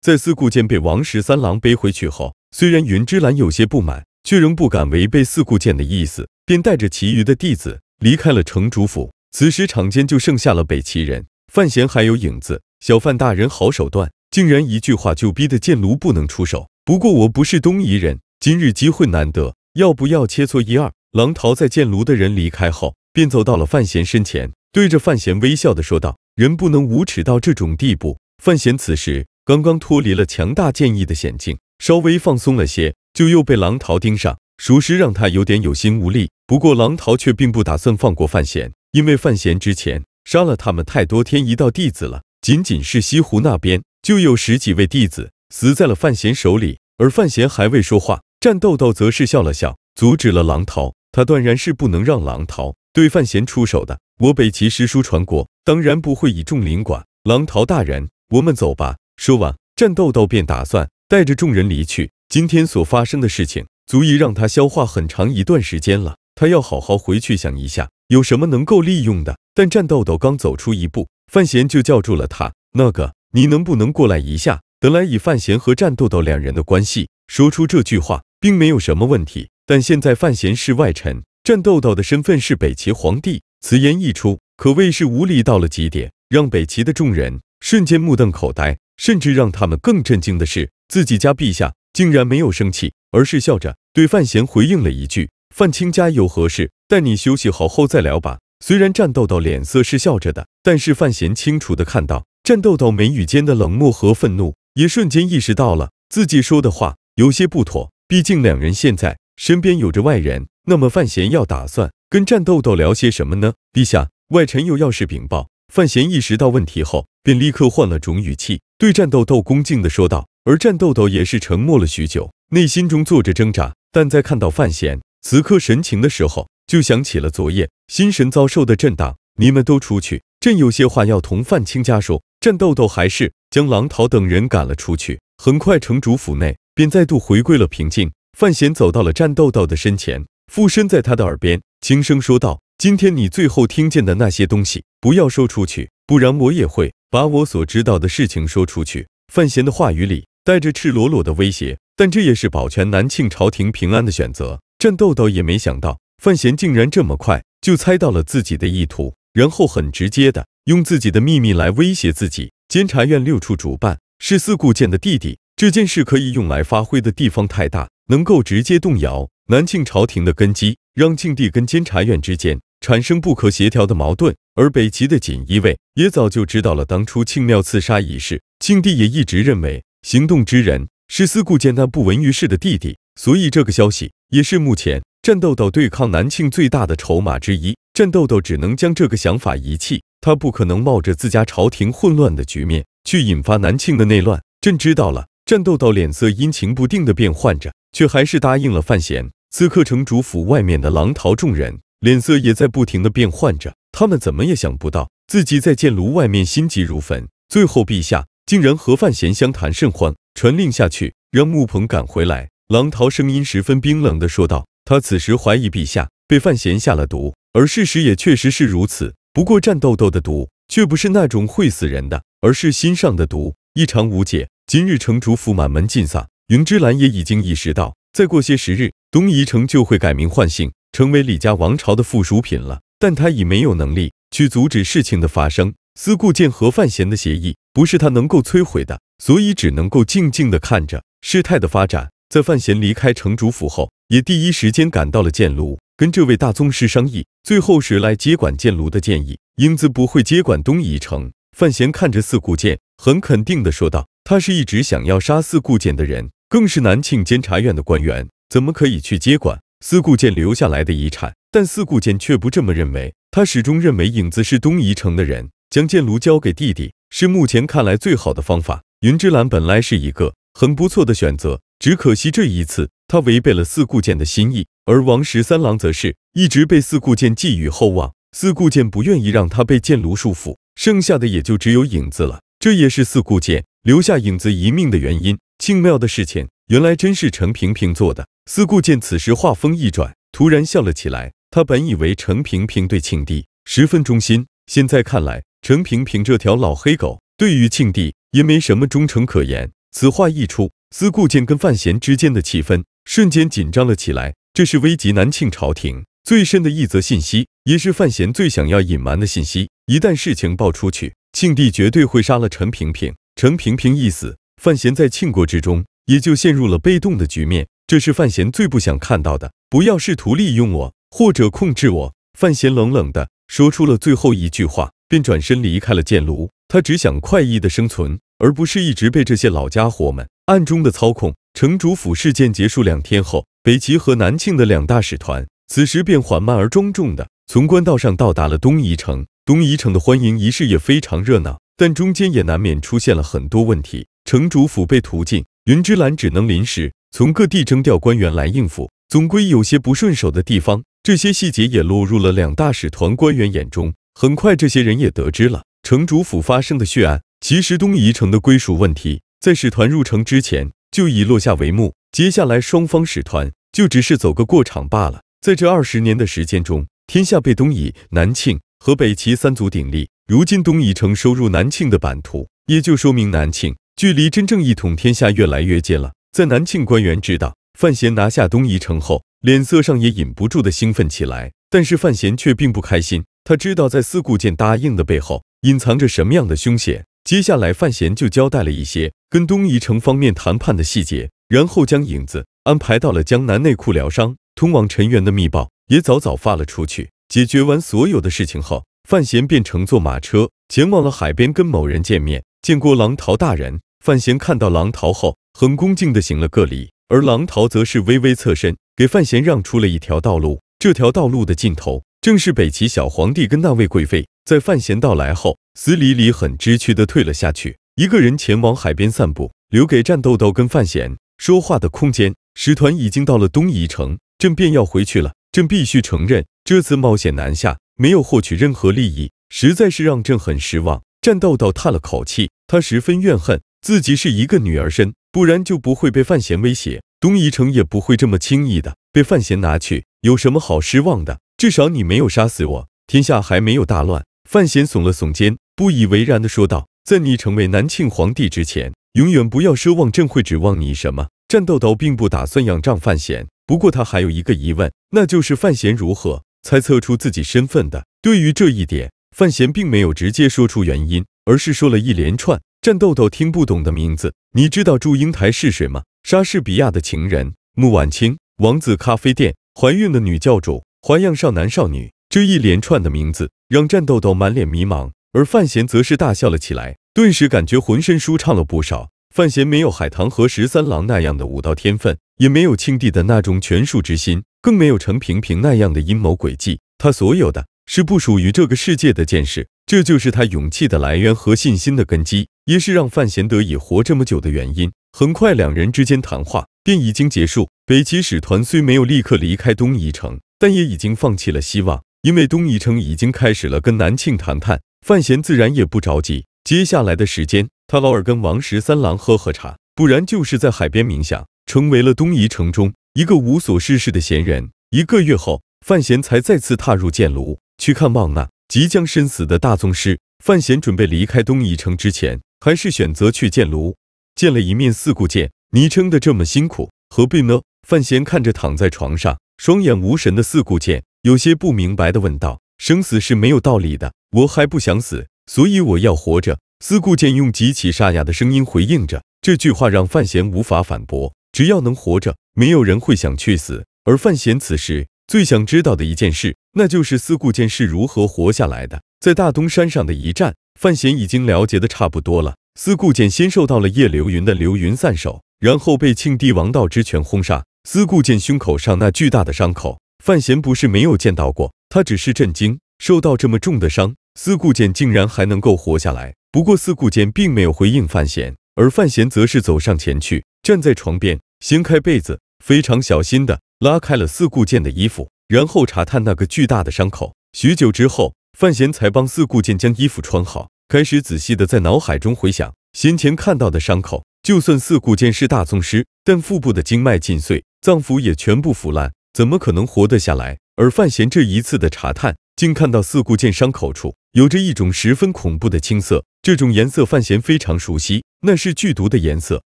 在四顾剑被王十三郎背回去后，虽然云之澜有些不满，却仍不敢违背四顾剑的意思，便带着其余的弟子离开了城主府。此时场间就剩下了北齐人范闲还有影子。小范大人好手段，竟然一句话就逼得剑庐不能出手。不过我不是东夷人，今日机会难得，要不要切磋一二？狼逃在剑庐的人离开后，便走到了范闲身前，对着范闲微笑的说道：“人不能无耻到这种地步。”范闲此时。刚刚脱离了强大剑意的险境，稍微放松了些，就又被狼桃盯上，属实让他有点有心无力。不过狼桃却并不打算放过范闲，因为范闲之前杀了他们太多天一道弟子了，仅仅是西湖那边就有十几位弟子死在了范闲手里。而范闲还未说话，战豆豆则是笑了笑，阻止了狼桃。他断然是不能让狼桃对范闲出手的。我北齐师叔传国，当然不会以众凌管狼桃大人，我们走吧。说完，战斗豆便打算带着众人离去。今天所发生的事情，足以让他消化很长一段时间了。他要好好回去想一下，有什么能够利用的。但战斗豆刚走出一步，范闲就叫住了他：“那个，你能不能过来一下？”德来以范闲和战斗豆两人的关系，说出这句话并没有什么问题。但现在范闲是外臣，战斗豆的身份是北齐皇帝，此言一出，可谓是无力到了极点，让北齐的众人瞬间目瞪口呆。甚至让他们更震惊的是，自己家陛下竟然没有生气，而是笑着对范闲回应了一句：“范卿家有何事？待你休息好后再聊吧。”虽然战斗到脸色是笑着的，但是范闲清楚的看到战斗到眉宇间的冷漠和愤怒，也瞬间意识到了自己说的话有些不妥。毕竟两人现在身边有着外人，那么范闲要打算跟战斗到聊些什么呢？陛下，外臣有要事禀报。范闲意识到问题后，便立刻换了种语气。对战豆豆恭敬地说道，而战豆豆也是沉默了许久，内心中做着挣扎。但在看到范闲此刻神情的时候，就想起了昨夜心神遭受的震荡。你们都出去，朕有些话要同范青家说。战豆豆还是将狼桃等人赶了出去。很快，城主府内便再度回归了平静。范闲走到了战豆豆的身前，附身在他的耳边，轻声说道：“今天你最后听见的那些东西，不要说出去，不然我也会。”把我所知道的事情说出去。范闲的话语里带着赤裸裸的威胁，但这也是保全南庆朝廷平安的选择。战斗豆也没想到，范闲竟然这么快就猜到了自己的意图，然后很直接的用自己的秘密来威胁自己。监察院六处主办是四顾剑的弟弟，这件事可以用来发挥的地方太大，能够直接动摇南庆朝廷的根基，让庆帝跟监察院之间。产生不可协调的矛盾，而北齐的锦衣卫也早就知道了当初庆庙刺杀一事。庆帝也一直认为行动之人是司固见那不闻于世的弟弟，所以这个消息也是目前战斗道对抗南庆最大的筹码之一。战斗道只能将这个想法遗弃，他不可能冒着自家朝廷混乱的局面去引发南庆的内乱。朕知道了。战斗道脸色阴晴不定的变换着，却还是答应了范闲。此刻城主府外面的狼逃众人。脸色也在不停的变换着，他们怎么也想不到，自己在箭炉外面心急如焚，最后陛下竟然和范闲相谈甚欢。传令下去，让穆鹏赶回来。狼桃声音十分冰冷的说道，他此时怀疑陛下被范闲下了毒，而事实也确实是如此。不过战豆豆的毒却不是那种会死人的，而是心上的毒，异常无解。今日城主府满门尽丧，云之澜也已经意识到，再过些时日，东夷城就会改名换姓。成为李家王朝的附属品了，但他已没有能力去阻止事情的发生。司顾剑和范闲的协议不是他能够摧毁的，所以只能够静静地看着事态的发展。在范闲离开城主府后，也第一时间赶到了剑庐，跟这位大宗师商议，最后是来接管剑庐的建议。英子不会接管东夷城。范闲看着司顾剑，很肯定地说道：“他是一直想要杀司顾剑的人，更是南庆监察院的官员，怎么可以去接管？”四顾剑留下来的遗产，但四顾剑却不这么认为。他始终认为影子是东夷城的人，将剑炉交给弟弟是目前看来最好的方法。云之兰本来是一个很不错的选择，只可惜这一次他违背了四顾剑的心意。而王十三郎则是一直被四顾剑寄予厚望，四顾剑不愿意让他被剑炉束缚，剩下的也就只有影子了。这也是四顾剑留下影子一命的原因。庆庙的事情，原来真是陈平平做的。司顾见此时话锋一转，突然笑了起来。他本以为陈平平对庆帝十分忠心，现在看来，陈平平这条老黑狗对于庆帝也没什么忠诚可言。此话一出，司顾见跟范闲之间的气氛瞬间紧张了起来。这是危及南庆朝廷最深的一则信息，也是范闲最想要隐瞒的信息。一旦事情爆出去，庆帝绝对会杀了陈平平。陈平平一死。范闲在庆国之中，也就陷入了被动的局面。这是范闲最不想看到的。不要试图利用我，或者控制我。范闲冷冷的说出了最后一句话，便转身离开了剑庐。他只想快意的生存，而不是一直被这些老家伙们暗中的操控。城主府事件结束两天后，北齐和南庆的两大使团，此时便缓慢而庄重的从官道上到达了东夷城。东夷城的欢迎仪式也非常热闹，但中间也难免出现了很多问题。城主府被屠尽，云之澜只能临时从各地征调官员来应付，总归有些不顺手的地方。这些细节也落入了两大使团官员眼中。很快，这些人也得知了城主府发生的血案。其实，东夷城的归属问题在使团入城之前就已落下帷幕。接下来，双方使团就只是走个过场罢了。在这二十年的时间中，天下被东夷、南庆和北齐三足鼎立。如今，东夷城收入南庆的版图，也就说明南庆。距离真正一统天下越来越近了，在南庆官员知道范闲拿下东夷城后，脸色上也忍不住的兴奋起来。但是范闲却并不开心，他知道在四顾剑答应的背后隐藏着什么样的凶险。接下来，范闲就交代了一些跟东夷城方面谈判的细节，然后将影子安排到了江南内库疗伤，通往陈元的密报也早早发了出去。解决完所有的事情后，范闲便乘坐马车前往了海边，跟某人见面，见过狼桃大人。范闲看到狼桃后，很恭敬地行了个礼，而狼桃则是微微侧身，给范闲让出了一条道路。这条道路的尽头，正是北齐小皇帝跟那位贵妃。在范闲到来后，司礼礼很知趣地退了下去，一个人前往海边散步，留给战豆豆跟范闲说话的空间。使团已经到了东夷城，朕便要回去了。朕必须承认，这次冒险南下，没有获取任何利益，实在是让朕很失望。战豆豆叹了口气，他十分怨恨。自己是一个女儿身，不然就不会被范闲威胁，东夷城也不会这么轻易的被范闲拿去。有什么好失望的？至少你没有杀死我，天下还没有大乱。范闲耸了耸肩，不以为然的说道：“在你成为南庆皇帝之前，永远不要奢望朕会指望你什么。”战斗刀并不打算仰仗范闲，不过他还有一个疑问，那就是范闲如何猜测出自己身份的？对于这一点，范闲并没有直接说出原因，而是说了一连串。战豆豆听不懂的名字，你知道祝英台是谁吗？莎士比亚的情人，穆婉清，王子咖啡店，怀孕的女教主，花样少男少女，这一连串的名字让战豆豆满脸迷茫，而范闲则是大笑了起来，顿时感觉浑身舒畅了不少。范闲没有海棠和十三郎那样的武道天分，也没有庆帝的那种权术之心，更没有陈萍萍那样的阴谋诡计，他所有的是不属于这个世界的见识。这就是他勇气的来源和信心的根基，也是让范闲得以活这么久的原因。很快，两人之间谈话便已经结束。北齐使团虽没有立刻离开东夷城，但也已经放弃了希望，因为东夷城已经开始了跟南庆谈判。范闲自然也不着急。接下来的时间，他老尔跟王十三郎喝喝茶，不然就是在海边冥想，成为了东夷城中一个无所事事的闲人。一个月后，范闲才再次踏入剑庐去看望那。即将身死的大宗师范闲准备离开东夷城之前，还是选择去见卢，见了一面。四顾剑，昵称的这么辛苦，何必呢？范闲看着躺在床上、双眼无神的四顾剑，有些不明白的问道：“生死是没有道理的，我还不想死，所以我要活着。”四顾剑用极其沙哑的声音回应着这句话，让范闲无法反驳。只要能活着，没有人会想去死。而范闲此时。最想知道的一件事，那就是司顾剑是如何活下来的。在大东山上的一战，范闲已经了解的差不多了。司顾剑先受到了叶流云的流云散手，然后被庆帝王道之拳轰杀。司顾剑胸口上那巨大的伤口，范闲不是没有见到过，他只是震惊，受到这么重的伤，司顾剑竟然还能够活下来。不过司顾剑并没有回应范闲，而范闲则是走上前去，站在床边，掀开被子，非常小心的。拉开了四顾剑的衣服，然后查探那个巨大的伤口。许久之后，范闲才帮四顾剑将衣服穿好，开始仔细的在脑海中回想先前看到的伤口。就算四顾剑是大宗师，但腹部的经脉尽碎，脏腑也全部腐烂，怎么可能活得下来？而范闲这一次的查探，竟看到四顾剑伤口处有着一种十分恐怖的青色。这种颜色范闲非常熟悉，那是剧毒的颜色。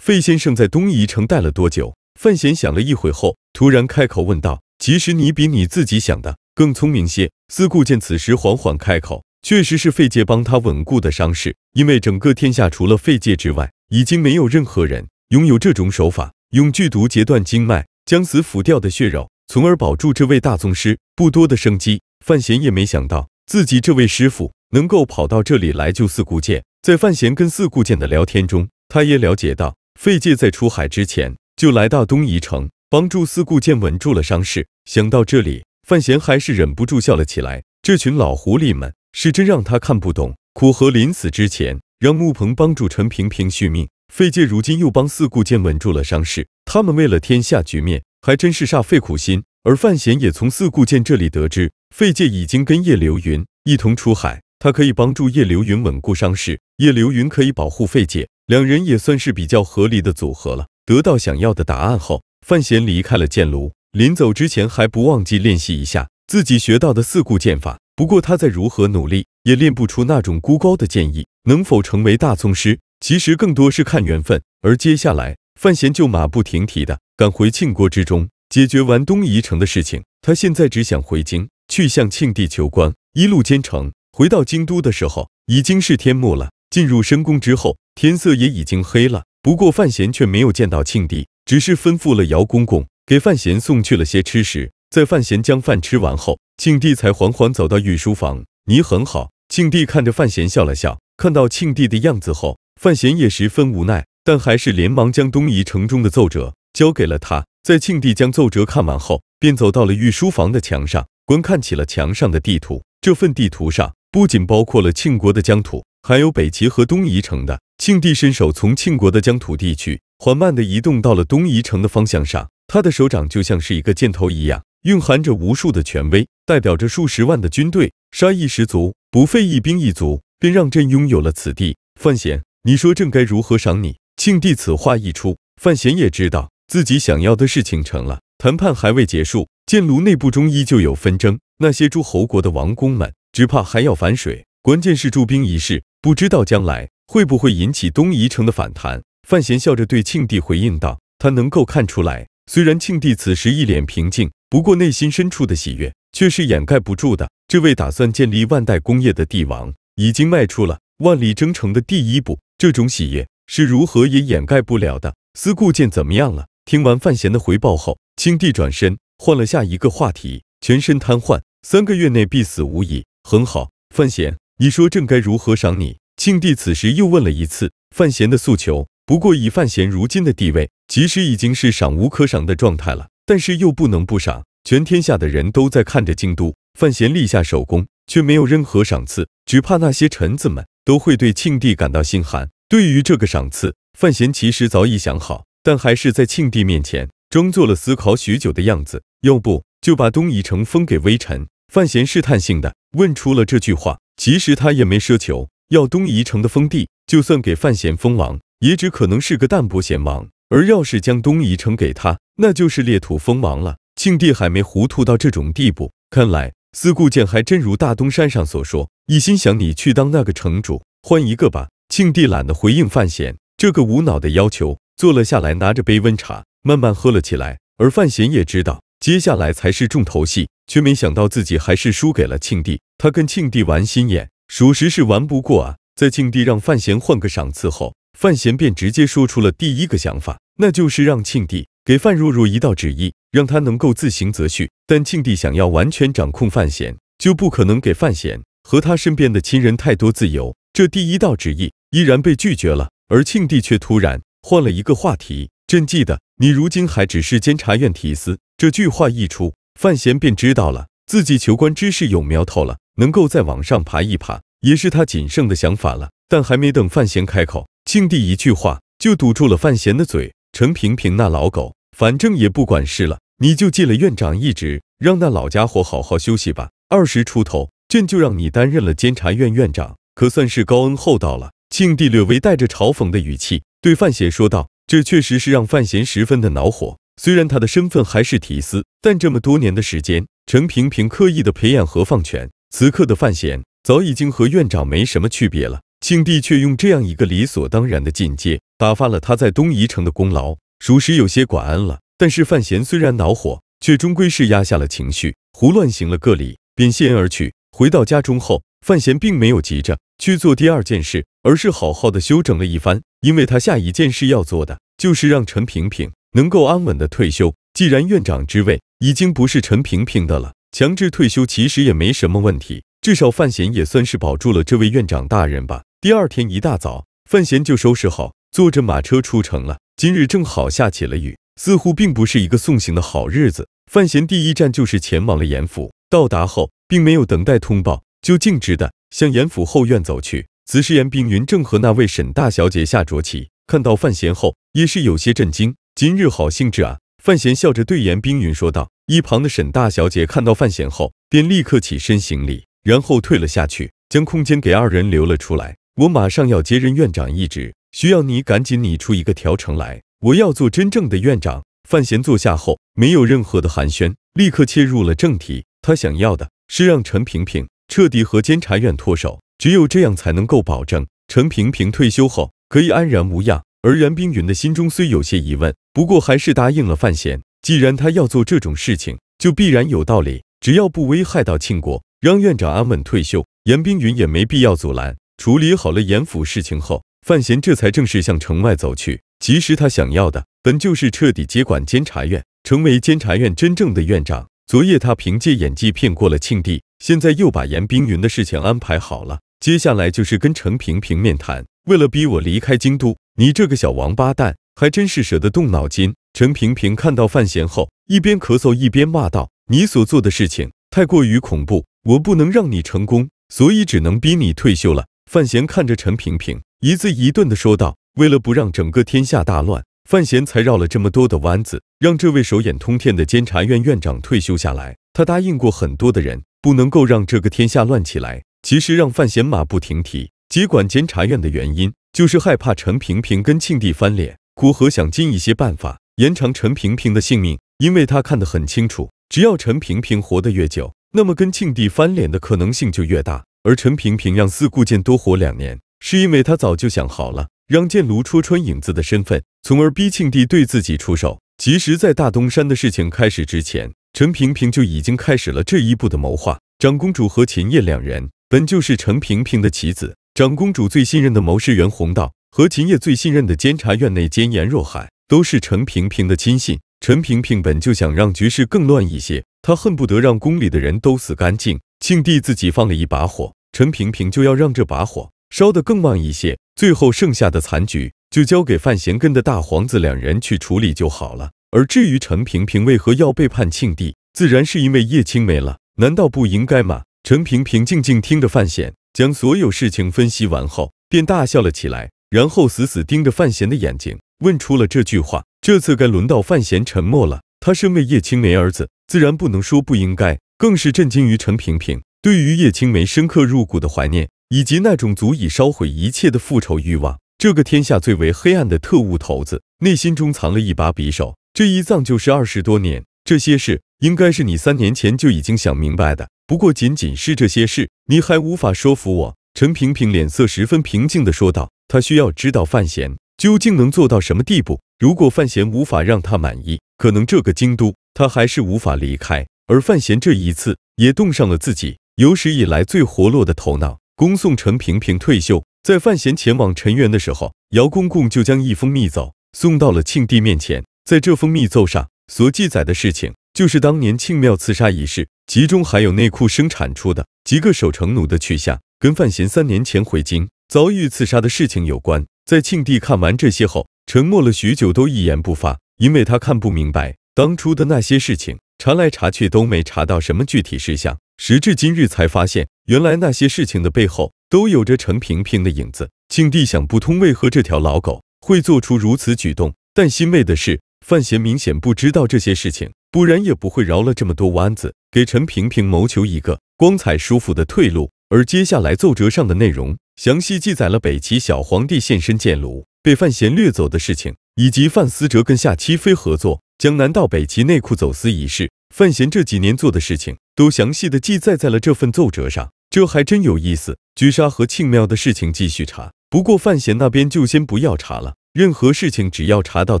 费先生在东夷城待了多久？范闲想了一会后，突然开口问道：“其实你比你自己想的更聪明些。”四顾剑此时缓缓开口：“确实是费介帮他稳固的伤势，因为整个天下除了费介之外，已经没有任何人拥有这种手法，用剧毒截断经脉，将死腐掉的血肉，从而保住这位大宗师不多的生机。”范闲也没想到自己这位师傅能够跑到这里来救四顾剑。在范闲跟四顾剑的聊天中，他也了解到费介在出海之前。就来到东夷城，帮助四顾剑稳住了伤势。想到这里，范闲还是忍不住笑了起来。这群老狐狸们是真让他看不懂。苦荷临死之前让穆鹏帮助陈萍萍续命，费介如今又帮四顾剑稳住了伤势，他们为了天下局面，还真是煞费苦心。而范闲也从四顾剑这里得知，费介已经跟叶流云一同出海，他可以帮助叶流云稳固伤势，叶流云可以保护费介，两人也算是比较合理的组合了。得到想要的答案后，范闲离开了剑炉。临走之前还不忘记练习一下自己学到的四顾剑法。不过，他再如何努力也练不出那种孤高的剑意。能否成为大宗师，其实更多是看缘分。而接下来，范闲就马不停蹄的赶回庆国之中，解决完东夷城的事情。他现在只想回京去向庆帝求官。一路兼程，回到京都的时候已经是天幕了。进入深宫之后，天色也已经黑了。不过范闲却没有见到庆帝，只是吩咐了姚公公给范闲送去了些吃食。在范闲将饭吃完后，庆帝才缓缓走到御书房。你很好，庆帝看着范闲笑了笑。看到庆帝的样子后，范闲也十分无奈，但还是连忙将东夷城中的奏折交给了他。在庆帝将奏折看完后，便走到了御书房的墙上，观看起了墙上的地图。这份地图上不仅包括了庆国的疆土。还有北齐和东夷城的庆帝伸手从庆国的疆土地区缓慢地移动到了东夷城的方向上，他的手掌就像是一个箭头一样，蕴含着无数的权威，代表着数十万的军队，杀意十足，不费一兵一卒便让朕拥有了此地。范闲，你说朕该如何赏你？庆帝此话一出，范闲也知道自己想要的事情成了。谈判还未结束，建庐内部中依旧有纷争，那些诸侯国的王公们只怕还要反水。关键是驻兵一事。不知道将来会不会引起东夷城的反弹？范闲笑着对庆帝回应道：“他能够看出来。”虽然庆帝此时一脸平静，不过内心深处的喜悦却是掩盖不住的。这位打算建立万代工业的帝王，已经迈出了万里征程的第一步，这种喜悦是如何也掩盖不了的。司固剑怎么样了？听完范闲的回报后，庆帝转身换了下一个话题：“全身瘫痪，三个月内必死无疑。”很好，范闲。你说朕该如何赏你？庆帝此时又问了一次范闲的诉求。不过以范闲如今的地位，即使已经是赏无可赏的状态了，但是又不能不赏。全天下的人都在看着京都，范闲立下首功，却没有任何赏赐，只怕那些臣子们都会对庆帝感到心寒。对于这个赏赐，范闲其实早已想好，但还是在庆帝面前装作了思考许久的样子。要不就把东夷城封给微臣？范闲试探性的问出了这句话。其实他也没奢求，要东夷城的封地，就算给范闲封王，也只可能是个淡泊闲王；而要是将东夷城给他，那就是裂土封王了。庆帝还没糊涂到这种地步，看来司故剑还真如大东山上所说，一心想你去当那个城主，换一个吧。庆帝懒得回应范闲这个无脑的要求，坐了下来，拿着杯温茶慢慢喝了起来。而范闲也知道。接下来才是重头戏，却没想到自己还是输给了庆帝。他跟庆帝玩心眼，属实是玩不过啊。在庆帝让范闲换个赏赐后，范闲便直接说出了第一个想法，那就是让庆帝给范若若一道旨意，让他能够自行择婿。但庆帝想要完全掌控范闲，就不可能给范闲和他身边的亲人太多自由。这第一道旨意依然被拒绝了，而庆帝却突然换了一个话题：“朕记得。”你如今还只是监察院提司，这句话一出，范闲便知道了自己求官之事有苗头了，能够再往上爬一爬，也是他仅剩的想法了。但还没等范闲开口，庆帝一句话就堵住了范闲的嘴。陈平平那老狗，反正也不管事了，你就借了院长一职，让那老家伙好好休息吧。二十出头，朕就让你担任了监察院院长，可算是高恩厚道了。庆帝略微带着嘲讽的语气对范闲说道。这确实是让范闲十分的恼火。虽然他的身份还是提斯，但这么多年的时间，陈萍萍刻意的培养和放权，此刻的范闲早已经和院长没什么区别了。庆帝却用这样一个理所当然的境界，打发了他在东夷城的功劳，属实有些寡安了。但是范闲虽然恼火，却终归是压下了情绪，胡乱行了个礼，便谢恩而去。回到家中后，范闲并没有急着去做第二件事，而是好好的休整了一番，因为他下一件事要做的。就是让陈萍萍能够安稳的退休。既然院长之位已经不是陈萍萍的了，强制退休其实也没什么问题。至少范闲也算是保住了这位院长大人吧。第二天一大早，范闲就收拾好，坐着马车出城了。今日正好下起了雨，似乎并不是一个送行的好日子。范闲第一站就是前往了严府。到达后，并没有等待通报，就径直的向严府后院走去。此时严冰云正和那位沈大小姐下着棋。看到范闲后，也是有些震惊。今日好兴致啊！范闲笑着对严冰云说道。一旁的沈大小姐看到范闲后，便立刻起身行礼，然后退了下去，将空间给二人留了出来。我马上要接任院长一职，需要你赶紧拟出一个条程来，我要做真正的院长。范闲坐下后，没有任何的寒暄，立刻切入了正题。他想要的是让陈萍萍彻底和监察院脱手，只有这样才能够保证陈萍萍退休后。可以安然无恙，而严冰云的心中虽有些疑问，不过还是答应了范闲。既然他要做这种事情，就必然有道理。只要不危害到庆国，让院长安稳退休，严冰云也没必要阻拦。处理好了严府事情后，范闲这才正式向城外走去。其实他想要的本就是彻底接管监察院，成为监察院真正的院长。昨夜他凭借演技骗过了庆帝，现在又把严冰云的事情安排好了，接下来就是跟陈平平面谈。为了逼我离开京都，你这个小王八蛋还真是舍得动脑筋。陈平平看到范闲后，一边咳嗽一边骂道：“你所做的事情太过于恐怖，我不能让你成功，所以只能逼你退休了。”范闲看着陈平平，一字一顿的说道：“为了不让整个天下大乱，范闲才绕了这么多的弯子，让这位手眼通天的监察院院长退休下来。他答应过很多的人，不能够让这个天下乱起来。其实让范闲马不停蹄。”接管监察院的原因，就是害怕陈萍萍跟庆帝翻脸。古河想尽一些办法延长陈萍萍的性命，因为他看得很清楚，只要陈萍萍活得越久，那么跟庆帝翻脸的可能性就越大。而陈萍萍让四顾剑多活两年，是因为他早就想好了，让剑炉戳穿影子的身份，从而逼庆帝对自己出手。其实，在大东山的事情开始之前，陈萍萍就已经开始了这一步的谋划。长公主和秦叶两人本就是陈萍萍的棋子。长公主最信任的谋士袁弘道和秦叶最信任的监察院内监严若海，都是陈萍萍的亲信。陈萍萍本就想让局势更乱一些，他恨不得让宫里的人都死干净。庆帝自己放了一把火，陈萍萍就要让这把火烧得更旺一些，最后剩下的残局就交给范闲跟的大皇子两人去处理就好了。而至于陈萍萍为何要背叛庆帝，自然是因为叶青没了，难道不应该吗？陈萍萍静静听着范闲。将所有事情分析完后，便大笑了起来，然后死死盯着范闲的眼睛，问出了这句话。这次该轮到范闲沉默了。他身为叶青梅儿子，自然不能说不应该，更是震惊于陈萍萍对于叶青梅深刻入骨的怀念，以及那种足以烧毁一切的复仇欲望。这个天下最为黑暗的特务头子，内心中藏了一把匕首，这一葬就是二十多年。这些事，应该是你三年前就已经想明白的。不过，仅仅是这些事，你还无法说服我。”陈萍萍脸色十分平静地说道。她需要知道范闲究竟能做到什么地步。如果范闲无法让她满意，可能这个京都她还是无法离开。而范闲这一次也动上了自己有史以来最活络的头脑，恭送陈萍萍退休。在范闲前往陈缘的时候，姚公公就将一封密奏送到了庆帝面前。在这封密奏上所记载的事情，就是当年庆庙刺杀一事。其中还有内库生产出的几个守城奴的去向，跟范闲三年前回京遭遇刺杀的事情有关。在庆帝看完这些后，沉默了许久，都一言不发，因为他看不明白当初的那些事情，查来查去都没查到什么具体事项。时至今日才发现，原来那些事情的背后都有着陈萍萍的影子。庆帝想不通为何这条老狗会做出如此举动，但欣慰的是，范闲明显不知道这些事情。不然也不会饶了这么多弯子，给陈萍萍谋求一个光彩舒服的退路。而接下来奏折上的内容，详细记载了北齐小皇帝现身建炉，被范闲掠走的事情，以及范思哲跟夏七飞合作，江南到北齐内库走私一事。范闲这几年做的事情，都详细的记载在了这份奏折上。这还真有意思。狙杀和庆妙的事情继续查，不过范闲那边就先不要查了。任何事情只要查到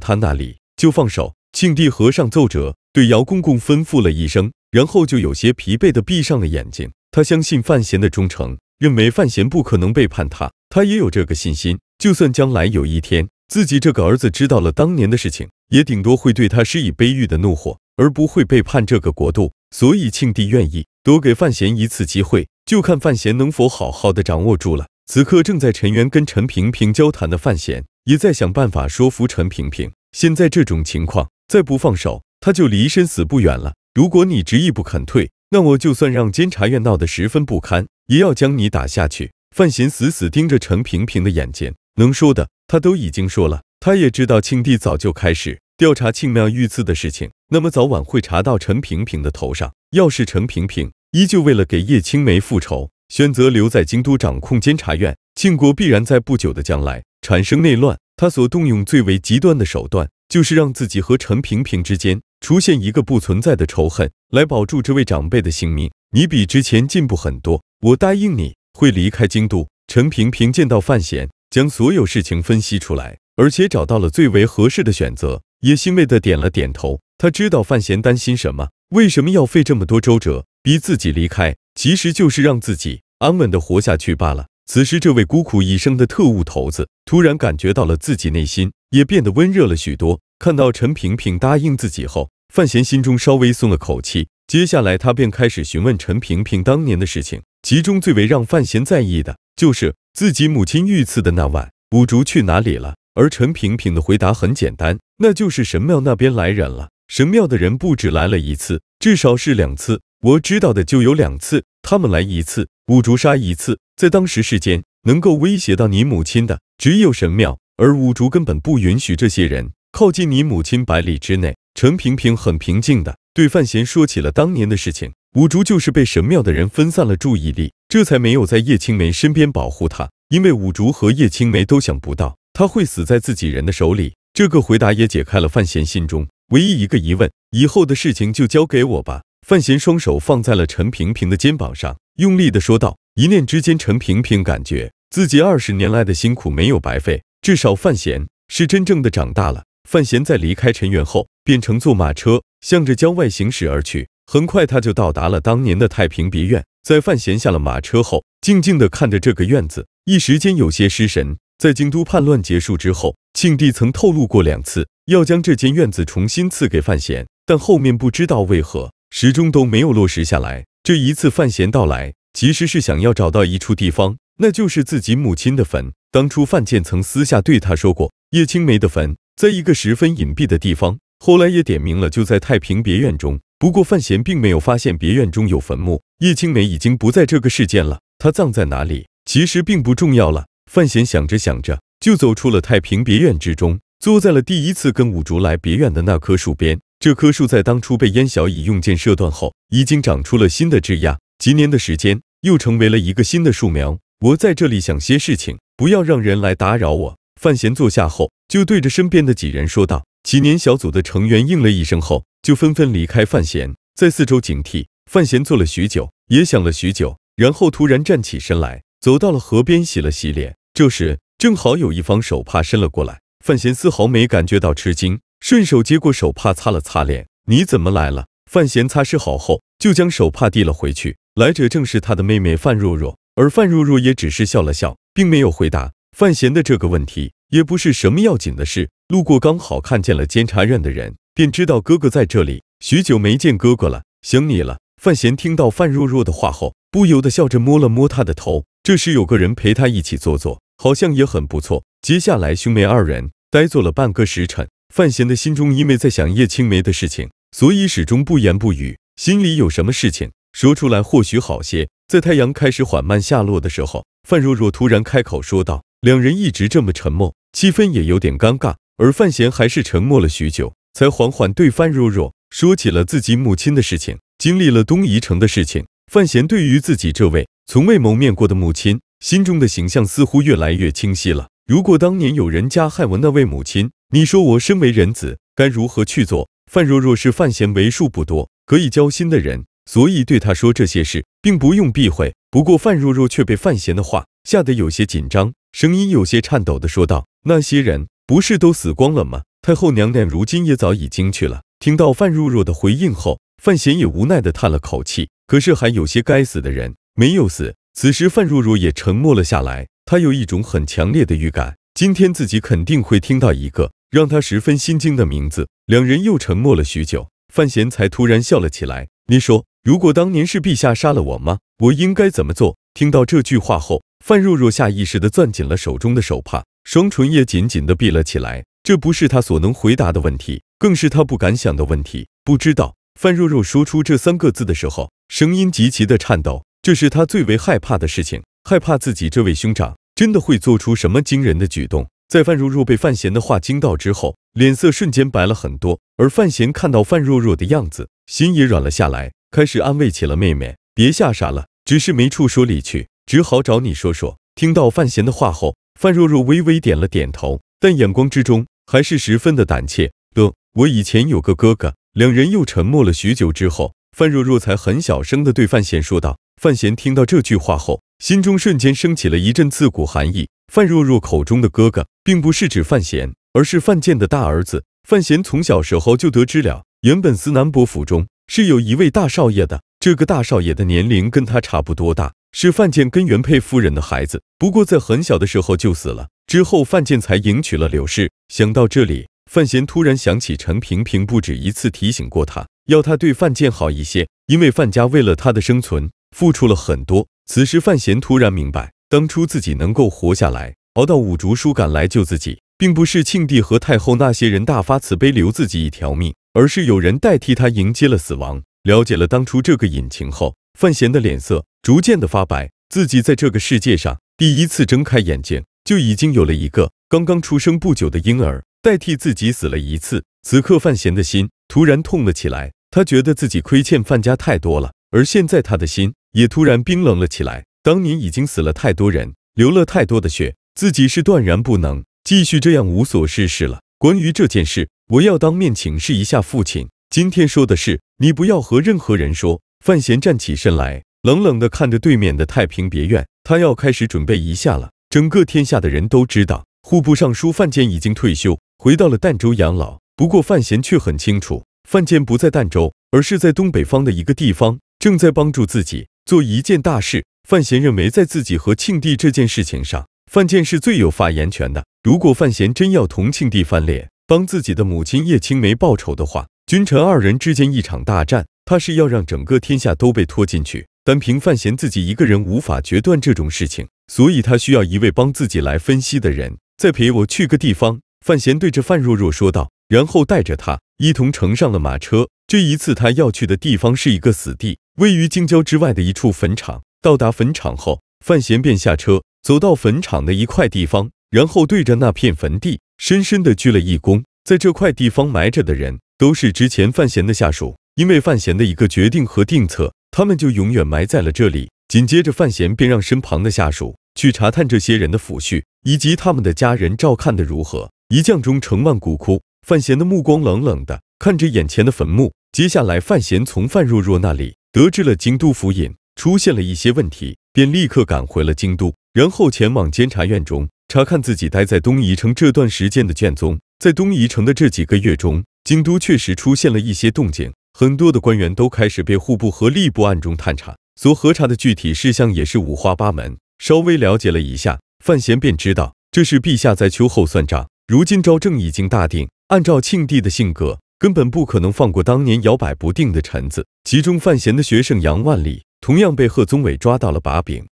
他那里，就放手。庆帝合上奏折，对姚公公吩咐了一声，然后就有些疲惫地闭上了眼睛。他相信范闲的忠诚，认为范闲不可能背叛他，他也有这个信心。就算将来有一天自己这个儿子知道了当年的事情，也顶多会对他施以悲郁的怒火，而不会背叛这个国度。所以，庆帝愿意多给范闲一次机会，就看范闲能否好好的掌握住了。此刻正在陈元跟陈萍萍交谈的范闲，也在想办法说服陈萍萍。现在这种情况。再不放手，他就离生死不远了。如果你执意不肯退，那我就算让监察院闹得十分不堪，也要将你打下去。范闲死死盯着陈萍萍的眼睛，能说的他都已经说了。他也知道，庆帝早就开始调查庆庙遇刺的事情，那么早晚会查到陈萍萍的头上。要是陈萍萍依旧为了给叶青梅复仇，选择留在京都掌控监察院，庆国必然在不久的将来产生内乱。他所动用最为极端的手段。就是让自己和陈萍萍之间出现一个不存在的仇恨，来保住这位长辈的性命。你比之前进步很多，我答应你会离开京都。陈萍萍见到范闲，将所有事情分析出来，而且找到了最为合适的选择，也欣慰的点了点头。他知道范闲担心什么，为什么要费这么多周折逼自己离开？其实就是让自己安稳的活下去罢了。此时，这位孤苦一生的特务头子突然感觉到了自己内心。也变得温热了许多。看到陈萍萍答应自己后，范闲心中稍微松了口气。接下来，他便开始询问陈萍萍当年的事情，其中最为让范闲在意的就是自己母亲遇刺的那晚，五竹去哪里了？而陈萍萍的回答很简单，那就是神庙那边来人了。神庙的人不止来了一次，至少是两次。我知道的就有两次，他们来一次，五竹杀一次。在当时世间，能够威胁到你母亲的，只有神庙。而五竹根本不允许这些人靠近你母亲百里之内。陈萍萍很平静的对范闲说起了当年的事情。五竹就是被神庙的人分散了注意力，这才没有在叶青梅身边保护她。因为五竹和叶青梅都想不到他会死在自己人的手里。这个回答也解开了范闲心中唯一一个疑问。以后的事情就交给我吧。范闲双手放在了陈萍萍的肩膀上，用力的说道。一念之间，陈萍萍感觉自己二十年来的辛苦没有白费。至少范闲是真正的长大了。范闲在离开陈远后，便乘坐马车向着郊外行驶而去。很快，他就到达了当年的太平别院。在范闲下了马车后，静静地看着这个院子，一时间有些失神。在京都叛乱结束之后，庆帝曾透露过两次，要将这间院子重新赐给范闲，但后面不知道为何，始终都没有落实下来。这一次范闲到来，其实是想要找到一处地方。那就是自己母亲的坟。当初范建曾私下对他说过，叶青梅的坟在一个十分隐蔽的地方，后来也点明了，就在太平别院中。不过范闲并没有发现别院中有坟墓。叶青梅已经不在这个世间了，她葬在哪里，其实并不重要了。范闲想着想着，就走出了太平别院之中，坐在了第一次跟五竹来别院的那棵树边。这棵树在当初被燕小乙用箭射断后，已经长出了新的枝桠，几年的时间，又成为了一个新的树苗。我在这里想些事情，不要让人来打扰我。范闲坐下后，就对着身边的几人说道。几年小组的成员应了一声后，就纷纷离开。范闲在四周警惕。范闲坐了许久，也想了许久，然后突然站起身来，走到了河边洗了洗脸。这时正好有一方手帕伸了过来，范闲丝毫没感觉到吃惊，顺手接过手帕擦了擦脸。你怎么来了？范闲擦拭好后，就将手帕递了回去。来者正是他的妹妹范若若。而范若若也只是笑了笑，并没有回答范闲的这个问题，也不是什么要紧的事。路过刚好看见了监察院的人，便知道哥哥在这里。许久没见哥哥了，想你了。范闲听到范若若的话后，不由得笑着摸了摸她的头。这时有个人陪他一起坐坐，好像也很不错。接下来兄妹二人呆坐了半个时辰。范闲的心中因为在想叶青梅的事情，所以始终不言不语。心里有什么事情说出来或许好些。在太阳开始缓慢下落的时候，范若若突然开口说道：“两人一直这么沉默，气氛也有点尴尬。而范闲还是沉默了许久，才缓缓对范若若说起了自己母亲的事情。经历了东夷城的事情，范闲对于自己这位从未谋面过的母亲心中的形象似乎越来越清晰了。如果当年有人加害我那位母亲，你说我身为人子该如何去做？”范若若是范闲为数不多可以交心的人。所以对他说这些事并不用避讳，不过范若若却被范闲的话吓得有些紧张，声音有些颤抖的说道：“那些人不是都死光了吗？太后娘娘如今也早已经去了。”听到范若若的回应后，范闲也无奈的叹了口气。可是还有些该死的人没有死。此时范若若也沉默了下来，他有一种很强烈的预感，今天自己肯定会听到一个让他十分心惊的名字。两人又沉默了许久，范闲才突然笑了起来：“你说。”如果当年是陛下杀了我妈，我应该怎么做？听到这句话后，范若若下意识的攥紧了手中的手帕，双唇也紧紧的闭了起来。这不是他所能回答的问题，更是他不敢想的问题。不知道范若若说出这三个字的时候，声音极其的颤抖。这是他最为害怕的事情，害怕自己这位兄长真的会做出什么惊人的举动。在范若若被范闲的话惊到之后，脸色瞬间白了很多。而范闲看到范若若的样子，心也软了下来。开始安慰起了妹妹，别吓傻了，只是没处说理去，只好找你说说。听到范闲的话后，范若若微微点了点头，但眼光之中还是十分的胆怯的。我以前有个哥哥。两人又沉默了许久之后，范若若才很小声的对范闲说道。范闲听到这句话后，心中瞬间升起了一阵刺骨寒意。范若若口中的哥哥，并不是指范闲，而是范建的大儿子。范闲从小时候就得知了，原本司南伯府中。是有一位大少爷的，这个大少爷的年龄跟他差不多大，是范建跟原配夫人的孩子。不过在很小的时候就死了，之后范建才迎娶了柳氏。想到这里，范闲突然想起陈萍萍不止一次提醒过他，要他对范建好一些，因为范家为了他的生存付出了很多。此时范闲突然明白，当初自己能够活下来，熬到五竹叔赶来救自己，并不是庆帝和太后那些人大发慈悲留自己一条命。而是有人代替他迎接了死亡。了解了当初这个隐情后，范闲的脸色逐渐的发白。自己在这个世界上第一次睁开眼睛，就已经有了一个刚刚出生不久的婴儿代替自己死了一次。此刻，范闲的心突然痛了起来。他觉得自己亏欠范家太多了，而现在他的心也突然冰冷了起来。当年已经死了太多人，流了太多的血，自己是断然不能继续这样无所事事了。关于这件事。我要当面请示一下父亲。今天说的是，你不要和任何人说。范闲站起身来，冷冷地看着对面的太平别院。他要开始准备一下了。整个天下的人都知道，户部尚书范建已经退休，回到了儋州养老。不过范闲却很清楚，范建不在儋州，而是在东北方的一个地方，正在帮助自己做一件大事。范闲认为，在自己和庆帝这件事情上，范建是最有发言权的。如果范闲真要同庆帝翻脸，帮自己的母亲叶青梅报仇的话，君臣二人之间一场大战，他是要让整个天下都被拖进去。单凭范闲自己一个人无法决断这种事情，所以他需要一位帮自己来分析的人。再陪我去个地方，范闲对着范若若说道，然后带着他一同乘上了马车。这一次他要去的地方是一个死地，位于京郊之外的一处坟场。到达坟场后，范闲便下车，走到坟场的一块地方，然后对着那片坟地。深深的鞠了一躬，在这块地方埋着的人都是之前范闲的下属，因为范闲的一个决定和定策，他们就永远埋在了这里。紧接着，范闲便让身旁的下属去查探这些人的抚恤以及他们的家人照看的如何。一将中成万骨枯，范闲的目光冷冷的看着眼前的坟墓。接下来，范闲从范若若那里得知了京都府尹出现了一些问题，便立刻赶回了京都。然后前往监察院中查看自己待在东夷城这段时间的卷宗。在东夷城的这几个月中，京都确实出现了一些动静，很多的官员都开始被户部和吏部暗中探查，所核查的具体事项也是五花八门。稍微了解了一下，范闲便知道这是陛下在秋后算账。如今朝政已经大定，按照庆帝的性格，根本不可能放过当年摇摆不定的臣子。其中，范闲的学生杨万里同样被贺宗伟抓到了把柄。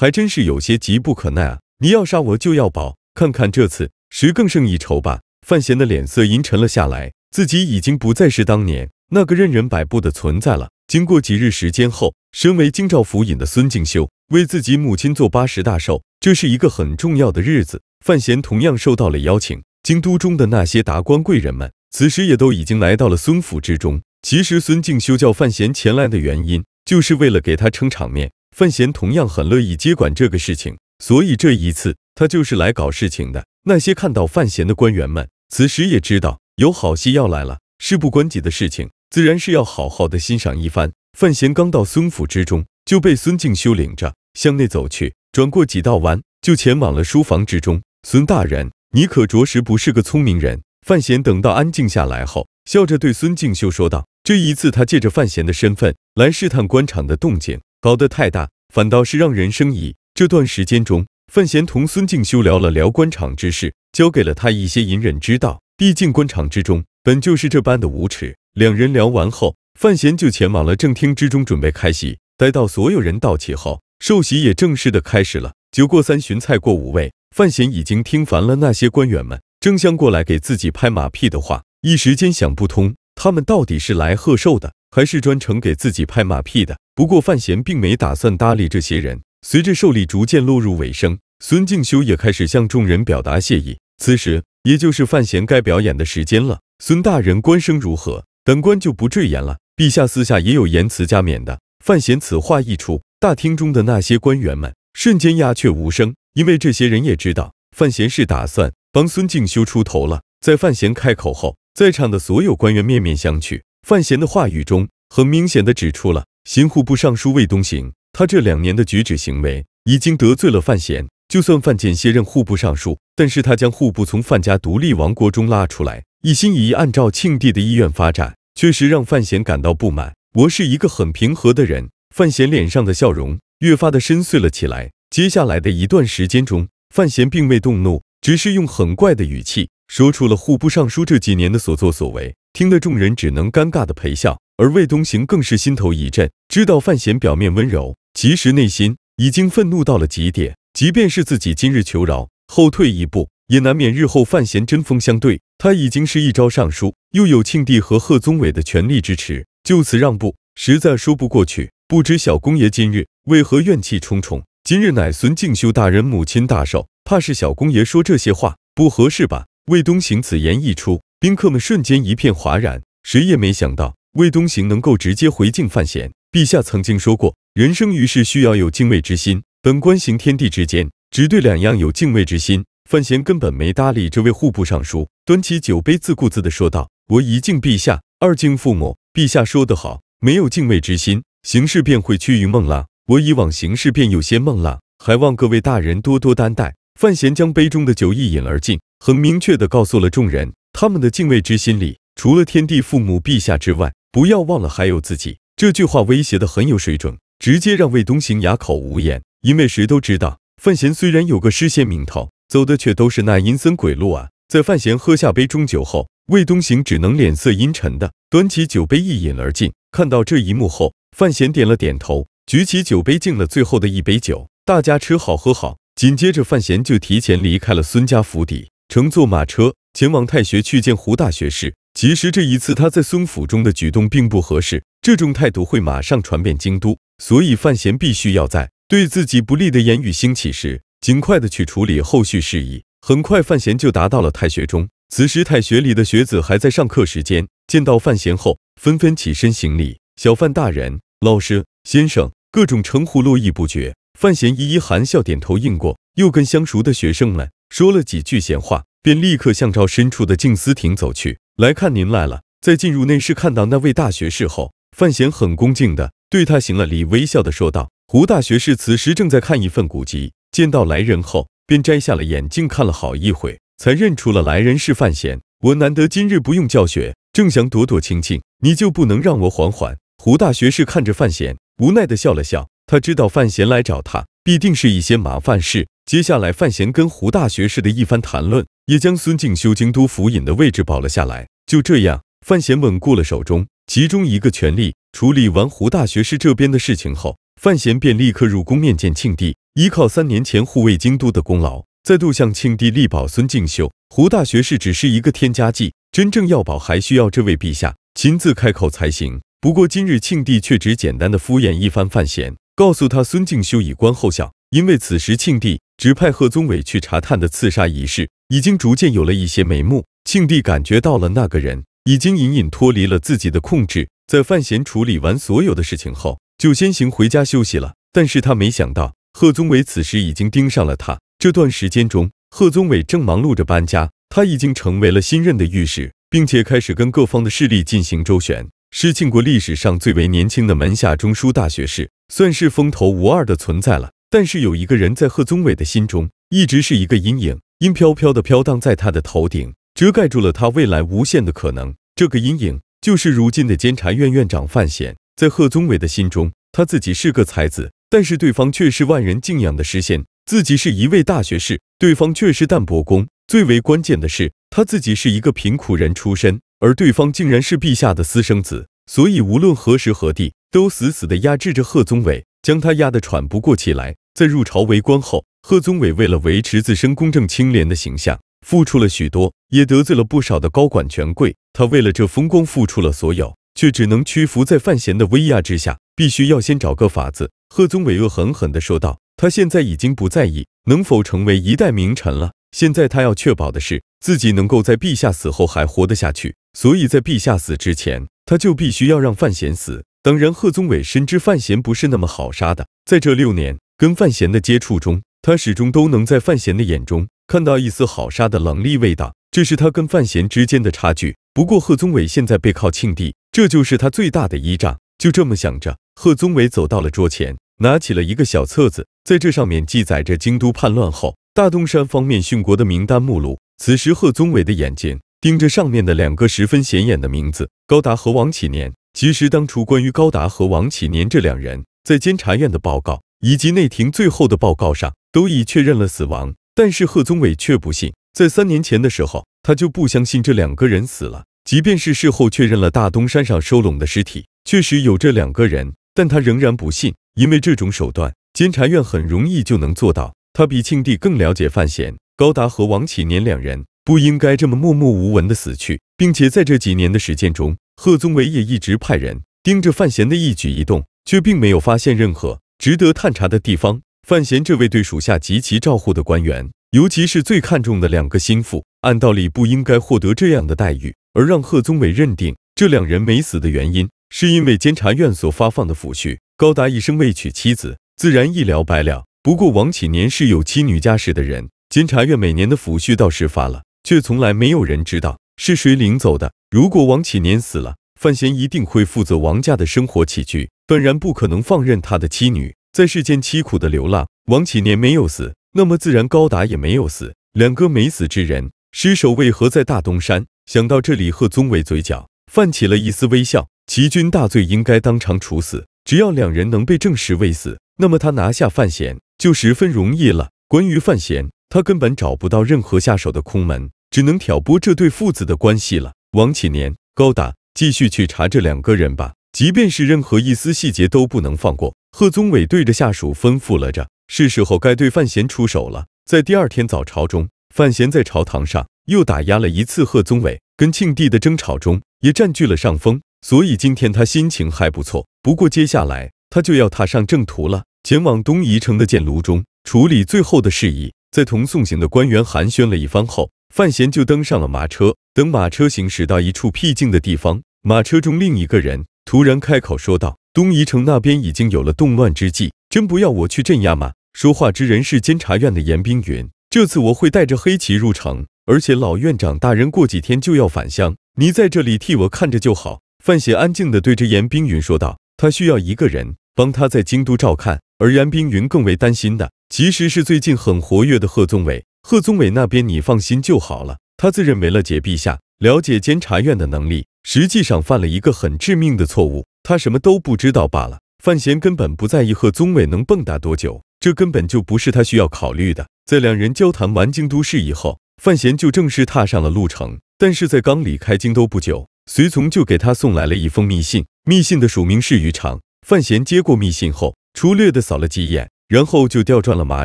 还真是有些急不可耐啊！你要杀我就要保，看看这次谁更胜一筹吧。范闲的脸色阴沉了下来，自己已经不再是当年那个任人摆布的存在了。经过几日时间后，身为京兆府尹的孙敬修为自己母亲做八十大寿，这是一个很重要的日子。范闲同样受到了邀请，京都中的那些达官贵人们此时也都已经来到了孙府之中。其实孙敬修叫范闲前来的原因，就是为了给他撑场面。范闲同样很乐意接管这个事情，所以这一次他就是来搞事情的。那些看到范闲的官员们，此时也知道有好戏要来了。事不关己的事情，自然是要好好的欣赏一番。范闲刚到孙府之中，就被孙敬修领着向内走去，转过几道弯，就前往了书房之中。孙大人，你可着实不是个聪明人。范闲等到安静下来后，笑着对孙敬修说道：“这一次，他借着范闲的身份来试探官场的动静。”搞得太大，反倒是让人生疑。这段时间中，范闲同孙静修聊了聊官场之事，教给了他一些隐忍之道。毕竟官场之中本就是这般的无耻。两人聊完后，范闲就前往了正厅之中，准备开席。待到所有人到齐后，寿席也正式的开始了。酒过三巡，菜过五味，范闲已经听烦了那些官员们争相过来给自己拍马屁的话，一时间想不通他们到底是来贺寿的，还是专程给自己拍马屁的。不过范闲并没打算搭理这些人。随着寿礼逐渐落入尾声，孙敬修也开始向众人表达谢意。此时，也就是范闲该表演的时间了。孙大人官声如何，本官就不赘言了。陛下私下也有言辞加冕的。范闲此话一出，大厅中的那些官员们瞬间鸦雀无声，因为这些人也知道范闲是打算帮孙敬修出头了。在范闲开口后，在场的所有官员面面相觑。范闲的话语中，很明显的指出了。刑户部尚书魏东行，他这两年的举止行为已经得罪了范闲。就算范建卸任户部尚书，但是他将户部从范家独立王国中拉出来，一心一意按照庆帝的意愿发展，确实让范闲感到不满。我是一个很平和的人，范闲脸上的笑容越发的深邃了起来。接下来的一段时间中，范闲并未动怒，只是用很怪的语气说出了户部尚书这几年的所作所为，听得众人只能尴尬的陪笑。而魏东行更是心头一震，知道范闲表面温柔，其实内心已经愤怒到了极点。即便是自己今日求饶，后退一步，也难免日后范闲针锋相对。他已经是一朝尚书，又有庆帝和贺宗伟的全力支持，就此让步，实在说不过去。不知小公爷今日为何怨气冲冲？今日乃孙敬修大人母亲大寿，怕是小公爷说这些话不合适吧？魏东行此言一出，宾客们瞬间一片哗然，谁也没想到。魏东行能够直接回敬范闲。陛下曾经说过，人生于世需要有敬畏之心。本官行天地之间，只对两样有敬畏之心。范闲根本没搭理这位户部尚书，端起酒杯，自顾自地说道：“我一敬陛下，二敬父母。陛下说得好，没有敬畏之心，行事便会趋于孟浪。我以往行事便有些孟浪，还望各位大人多多担待。”范闲将杯中的酒一饮而尽，很明确地告诉了众人，他们的敬畏之心里，除了天地、父母、陛下之外。不要忘了还有自己这句话威胁的很有水准，直接让魏东行哑口无言。因为谁都知道，范闲虽然有个诗仙名头，走的却都是那阴森鬼路啊。在范闲喝下杯中酒后，魏东行只能脸色阴沉的端起酒杯一饮而尽。看到这一幕后，范闲点了点头，举起酒杯敬了最后的一杯酒。大家吃好喝好，紧接着范闲就提前离开了孙家府邸，乘坐马车前往太学去见胡大学士。其实这一次他在孙府中的举动并不合适，这种态度会马上传遍京都，所以范闲必须要在对自己不利的言语兴起时，尽快的去处理后续事宜。很快，范闲就达到了太学中。此时，太学里的学子还在上课时间，见到范闲后，纷纷起身行礼：“小范大人、老师、先生，各种称呼络绎不绝。”范闲一一含笑点头应过，又跟相熟的学生们说了几句闲话，便立刻向朝深处的静思亭走去。来看您来了，在进入内室看到那位大学士后，范闲很恭敬的对他行了礼，微笑的说道：“胡大学士，此时正在看一份古籍，见到来人后，便摘下了眼镜看了好一会，才认出了来人是范闲。我难得今日不用教学，正想躲躲清静，你就不能让我缓缓？”胡大学士看着范闲，无奈的笑了笑，他知道范闲来找他，必定是一些麻烦事。接下来，范闲跟胡大学士的一番谈论。也将孙敬修京都府尹的位置保了下来。就这样，范闲稳固了手中其中一个权力。处理完胡大学士这边的事情后，范闲便立刻入宫面见庆帝，依靠三年前护卫京都的功劳，再度向庆帝力保孙敬修。胡大学士只是一个添加剂，真正要保还需要这位陛下亲自开口才行。不过今日庆帝却只简单的敷衍一番，范闲告诉他孙敬修已观后效，因为此时庆帝只派贺宗伟去查探的刺杀一事。已经逐渐有了一些眉目，庆帝感觉到了那个人已经隐隐脱离了自己的控制。在范闲处理完所有的事情后，就先行回家休息了。但是他没想到，贺宗伟此时已经盯上了他。这段时间中，贺宗伟正忙碌着搬家，他已经成为了新任的御史，并且开始跟各方的势力进行周旋，是庆国历史上最为年轻的门下中书大学士，算是风头无二的存在了。但是有一个人在贺宗伟的心中，一直是一个阴影。阴飘飘的飘荡在他的头顶，遮盖住了他未来无限的可能。这个阴影就是如今的监察院院长范闲。在贺宗伟的心中，他自己是个才子，但是对方却是万人敬仰的诗仙；自己是一位大学士，对方却是淡泊公。最为关键的是，他自己是一个贫苦人出身，而对方竟然是陛下的私生子。所以，无论何时何地，都死死的压制着贺宗伟，将他压得喘不过气来。在入朝为官后。贺宗伟为了维持自身公正清廉的形象，付出了许多，也得罪了不少的高管权贵。他为了这风光付出了所有，却只能屈服在范闲的威压之下，必须要先找个法子。贺宗伟恶狠狠地说道：“他现在已经不在意能否成为一代名臣了，现在他要确保的是自己能够在陛下死后还活得下去。所以，在陛下死之前，他就必须要让范闲死。当然，贺宗伟深知范闲不是那么好杀的，在这六年跟范闲的接触中。”他始终都能在范闲的眼中看到一丝好杀的冷厉味道，这是他跟范闲之间的差距。不过贺宗伟现在背靠庆帝，这就是他最大的依仗。就这么想着，贺宗伟走到了桌前，拿起了一个小册子，在这上面记载着京都叛乱后大东山方面殉国的名单目录。此时贺宗伟的眼睛盯着上面的两个十分显眼的名字：高达和王启年。其实当初关于高达和王启年这两人在监察院的报告以及内廷最后的报告上。都已确认了死亡，但是贺宗伟却不信。在三年前的时候，他就不相信这两个人死了。即便是事后确认了大东山上收拢的尸体确实有这两个人，但他仍然不信，因为这种手段，监察院很容易就能做到。他比庆帝更了解范闲、高达和王启年两人，不应该这么默默无闻的死去。并且在这几年的时间中，贺宗伟也一直派人盯着范闲的一举一动，却并没有发现任何值得探查的地方。范闲这位对属下极其照护的官员，尤其是最看重的两个心腹，按道理不应该获得这样的待遇。而让贺宗伟认定这两人没死的原因，是因为监察院所发放的抚恤高达一生未娶妻子，自然一了百了。不过王启年是有妻女家室的人，监察院每年的抚恤倒是发了，却从来没有人知道是谁领走的。如果王启年死了，范闲一定会负责王家的生活起居，断然不可能放任他的妻女。在世间凄苦的流浪，王启年没有死，那么自然高达也没有死。两个没死之人，尸首为何在大东山？想到这里，贺宗伟嘴角泛起了一丝微笑。齐军大罪应该当场处死，只要两人能被证实未死，那么他拿下范闲就十分容易了。关于范闲，他根本找不到任何下手的空门，只能挑拨这对父子的关系了。王启年、高达，继续去查这两个人吧，即便是任何一丝细节都不能放过。贺宗伟对着下属吩咐了着，是时候该对范闲出手了。在第二天早朝中，范闲在朝堂上又打压了一次贺宗伟，跟庆帝的争吵中也占据了上风，所以今天他心情还不错。不过接下来他就要踏上正途了，前往东夷城的箭炉中处理最后的事宜。在同送行的官员寒暄了一番后，范闲就登上了马车。等马车行驶到一处僻静的地方，马车中另一个人。突然开口说道：“东夷城那边已经有了动乱之际，真不要我去镇压吗？”说话之人是监察院的严冰云。这次我会带着黑旗入城，而且老院长大人过几天就要返乡，你在这里替我看着就好。”范闲安静地对着严冰云说道：“他需要一个人帮他在京都照看。”而严冰云更为担心的其实是最近很活跃的贺宗伟。贺宗伟那边你放心就好了。他自认为了解陛下，了解监察院的能力。实际上犯了一个很致命的错误，他什么都不知道罢了。范闲根本不在意贺宗伟能蹦跶多久，这根本就不是他需要考虑的。在两人交谈完京都事宜后，范闲就正式踏上了路程。但是在刚离开京都不久，随从就给他送来了一封密信，密信的署名是于长。范闲接过密信后，粗略的扫了几眼，然后就调转了马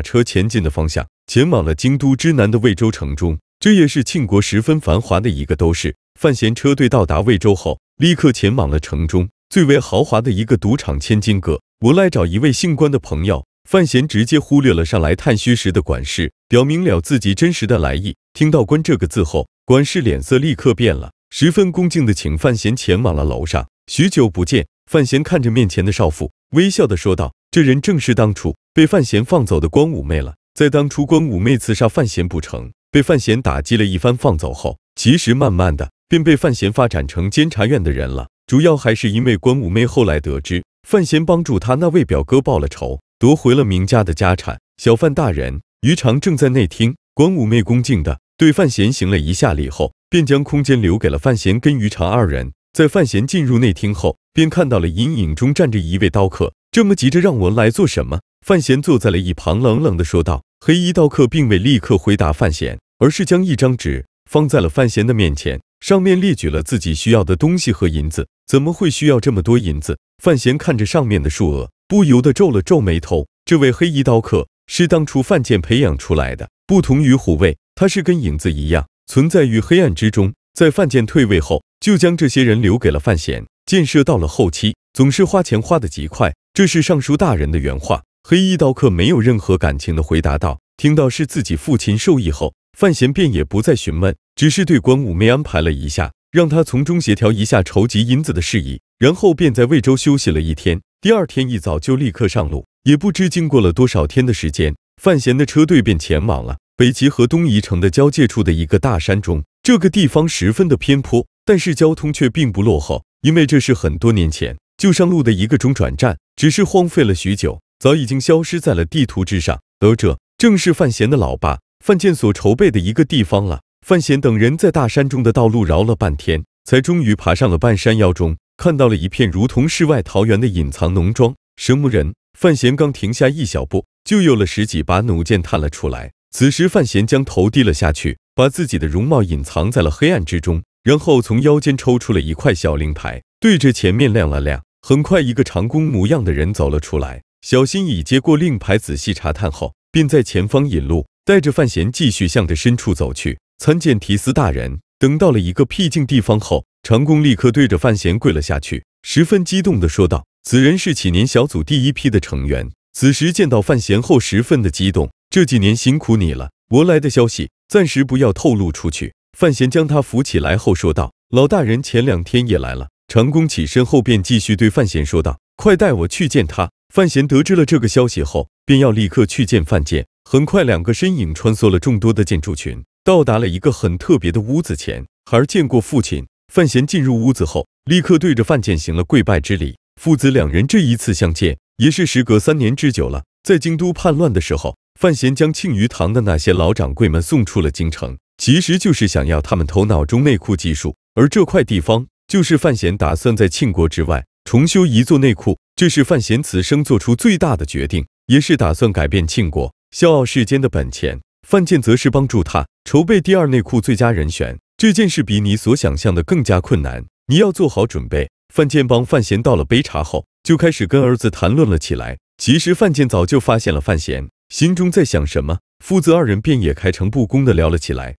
车前进的方向，前往了京都之南的魏州城中。这也是庆国十分繁华的一个都市。范闲车队到达魏州后，立刻前往了城中最为豪华的一个赌场——千金阁。我来找一位姓关的朋友。范闲直接忽略了上来探虚实的管事，表明了自己真实的来意。听到“关”这个字后，管事脸色立刻变了，十分恭敬地请范闲前往了楼上。许久不见，范闲看着面前的少妇，微笑地说道：“这人正是当初被范闲放走的关五妹了。在当初，关五妹刺杀范闲不成？”被范闲打击了一番，放走后，其实慢慢的便被范闲发展成监察院的人了。主要还是因为关五妹后来得知范闲帮助他那位表哥报了仇，夺回了明家的家产。小范大人，于常正在内厅。关五妹恭敬的对范闲行了一下礼后，便将空间留给了范闲跟于常二人。在范闲进入内厅后，便看到了阴影中站着一位刀客。这么急着让我来做什么？范闲坐在了一旁，冷冷的说道。黑衣刀客并未立刻回答范闲。而是将一张纸放在了范闲的面前，上面列举了自己需要的东西和银子。怎么会需要这么多银子？范闲看着上面的数额，不由得皱了皱眉头。这位黑衣刀客是当初范建培养出来的，不同于虎卫，他是跟影子一样存在于黑暗之中。在范建退位后，就将这些人留给了范闲。建设到了后期，总是花钱花的极快。这是尚书大人的原话。黑衣刀客没有任何感情的回答道：“听到是自己父亲授意后。”范闲便也不再询问，只是对关五妹安排了一下，让他从中协调一下筹集银子的事宜，然后便在魏州休息了一天。第二天一早就立刻上路，也不知经过了多少天的时间，范闲的车队便前往了北齐和东夷城的交界处的一个大山中。这个地方十分的偏颇，但是交通却并不落后，因为这是很多年前就上路的一个中转站，只是荒废了许久，早已经消失在了地图之上。而这正是范闲的老爸。范建所筹备的一个地方了。范闲等人在大山中的道路绕了半天，才终于爬上了半山腰中，看到了一片如同世外桃源的隐藏农庄。什么人范闲刚停下一小步，就有了十几把弩箭探了出来。此时范闲将头低了下去，把自己的容貌隐藏在了黑暗之中，然后从腰间抽出了一块小令牌，对着前面亮了亮。很快，一个长弓模样的人走了出来，小心已接过令牌，仔细查探后，便在前方引路。带着范闲继续向着深处走去。参见提斯大人。等到了一个僻静地方后，长公立刻对着范闲跪了下去，十分激动地说道：“此人是启年小组第一批的成员。”此时见到范闲后，十分的激动。这几年辛苦你了。我来的消息暂时不要透露出去。范闲将他扶起来后说道：“老大人前两天也来了。”长公起身后便继续对范闲说道：“快带我去见他。”范闲得知了这个消息后，便要立刻去见范建。很快，两个身影穿梭了众多的建筑群，到达了一个很特别的屋子前。孩见过父亲范闲，进入屋子后，立刻对着范建行了跪拜之礼。父子两人这一次相见，也是时隔三年之久了。在京都叛乱的时候，范闲将庆余堂的那些老掌柜们送出了京城，其实就是想要他们头脑中内库技术。而这块地方，就是范闲打算在庆国之外重修一座内库。这是范闲此生做出最大的决定，也是打算改变庆国。笑傲世间的本钱，范建则是帮助他筹备第二内库最佳人选。这件事比你所想象的更加困难，你要做好准备。范建帮范闲倒了杯茶后，就开始跟儿子谈论了起来。其实范建早就发现了范闲心中在想什么，父子二人便也开诚布公的聊了起来。